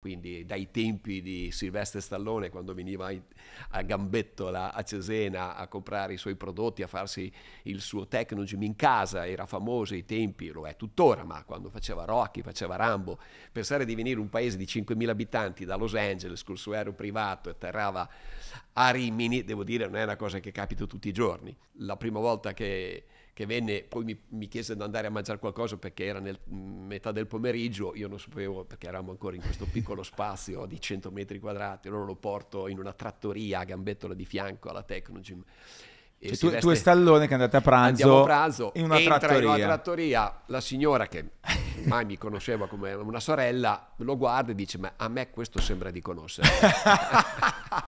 quindi dai tempi di Silvestre Stallone quando veniva a Gambettola a Cesena a comprare i suoi prodotti, a farsi il suo Technogym in casa, era famoso ai tempi, lo è tuttora, ma quando faceva Rocky, faceva Rambo, pensare di venire un paese di 5.000 abitanti da Los Angeles col suo aereo privato e atterrava a Rimini, devo dire non è una cosa che capita tutti i giorni. La prima volta che che venne, poi mi, mi, chiese di andare a mangiare qualcosa perché era nel metà del pomeriggio, io non sapevo perché eravamo ancora in questo piccolo piccolo spazio di 100 metri quadrati, loro lo porto in una trattoria a gambettola di fianco alla Technogym. E cioè, tu, veste... tu e Stallone che andate a pranzo, a pranzo in, una trattoria. in una trattoria, la signora che mai mi conosceva come una sorella lo guarda e dice ma a me questo sembra di conoscere.